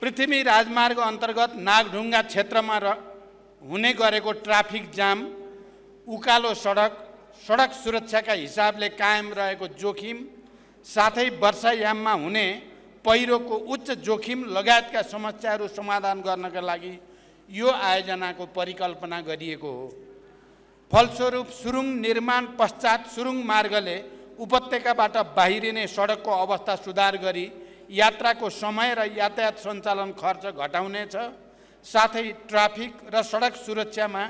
पृथ्वी राजमार्ग अन्तर्गत नागढुङ्गा क्षेत्रमा र हुने गरेको ट्राफिक जाम उकालो सडक सडक सुरक्षाका हिसाबले कायम रहेको जोखिम साथै वर्षायाममा हुने पहिरोको उच्च जोखिम लगायतका समस्याहरू समाधान गर्नका लागि यो आयोजनाको परिकल्पना गरिएको हो फलस्वरूप सुरुङ निर्माण पश्चात सुरुङ मार्गले उपत्यकाबाट बाहिरिने सडकको अवस्था सुधार गरी यात्राको समय र यातायात सञ्चालन खर्च घटाउनेछ साथै ट्राफिक र सडक सुरक्षामा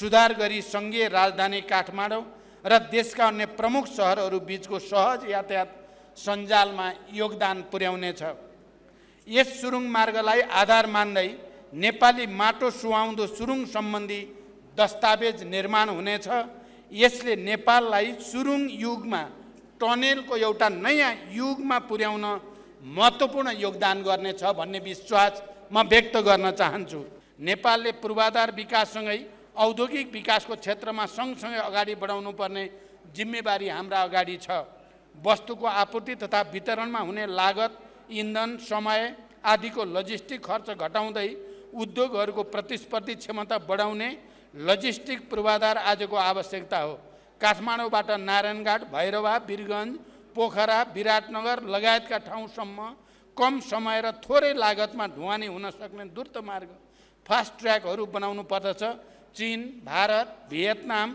सुधार गरी सङ्घीय राजधानी काठमाडौँ र देशका अन्य प्रमुख सहरहरू बिचको सहज यातायात सञ्जालमा योगदान पुर्याउनेछ यस सुरुङ मार्गलाई आधार मान्दै नेपाली माटो सुहाउँदो सुरुङ सम्बन्धी दस्तावेज निर्माण हुनेछ यसले नेपाललाई सुरुङ युगमा टनेलको एउटा नयाँ युगमा पुर्याउन महत्त्वपूर्ण योगदान गर्नेछ भन्ने विश्वास म व्यक्त गर्न चाहन्छु नेपालले पूर्वाधार विकाससँगै औद्योगिक विकासको क्षेत्रमा सँगसँगै अगाडि बढाउनु पर्ने जिम्मेवारी हाम्रा अगाडि छ वस्तुको आपूर्ति तथा वितरणमा हुने लागत इन्धन समय आदिको लजिस्टिक खर्च घटाउँदै उद्योगहरूको प्रतिस्पर्धी क्षमता बढाउने लजिस्टिक पूर्वाधार आजको आवश्यकता हो काठमाडौँबाट नारायणघाट भैरवा वीरगञ्ज पोखरा विराटनगर लगायतका ठाउँसम्म कम समय र थोरै लागतमा ढुवानी हुन सक्ने द्रुत मार्ग फास्ट ट्र्याकहरू बनाउनु पर्दछ चिन भारत भियतनाम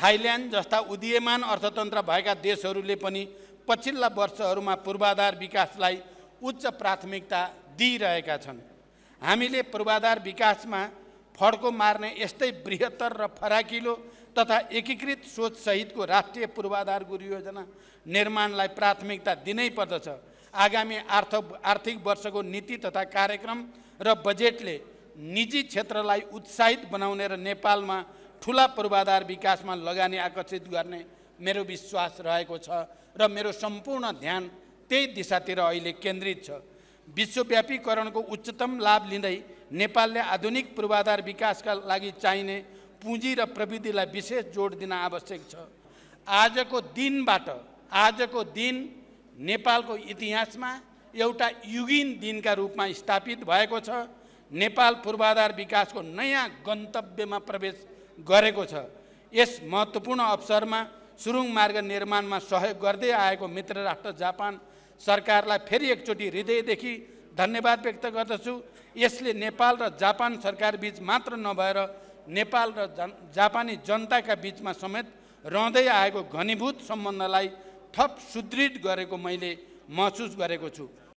थाइल्यान्ड जस्ता उदीयमान अर्थतन्त्र भएका देशहरूले पनि पछिल्ला वर्षहरूमा पूर्वाधार विकासलाई उच्च प्राथमिकता दिइरहेका छन् हामीले पूर्वाधार विकासमा फड्को मार्ने यस्तै बृहत्तर र फराकिलो तथा एकीकृत सोचसहितको राष्ट्रिय पूर्वाधार गुरु योजना निर्माणलाई प्राथमिकता दिनै पर्दछ आगामी आर्थ आर्थिक वर्षको नीति तथा कार्यक्रम र बजेटले निजी क्षेत्रलाई उत्साहित बनाउने र नेपालमा ठुला पूर्वाधार विकासमा लगानी आकर्षित गर्ने मेरो विश्वास रहेको छ र मेरो सम्पूर्ण ध्यान त्यही दिशातिर अहिले केन्द्रित छ विश्वव्यापीकरणको उच्चतम लाभ लिँदै नेपालले आधुनिक पूर्वाधार विकासका लागि चाहिने पुँजी र प्रविधिलाई विशेष जोड दिन आवश्यक छ आजको दिनबाट आजको दिन नेपालको इतिहासमा एउटा युगिन दिनका रूपमा स्थापित भएको छ नेपाल पूर्वाधार विकासको नयाँ गन्तव्यमा प्रवेश गरेको छ यस महत्त्वपूर्ण अवसरमा सुरुङ मार्ग निर्माणमा सहयोग गर्दै आएको मित्र राष्ट्र जापान सरकारलाई फेरि एकचोटि हृदयदेखि धन्यवाद व्यक्त गर्दछु यसले नेपाल र जापान सरकार बिच मात्र नभएर नेपाल र जापानी जनताका बिचमा समेत रहँदै आएको घनीभूत सम्बन्धलाई थप सुदृढ गरेको मैले महसुस गरेको छु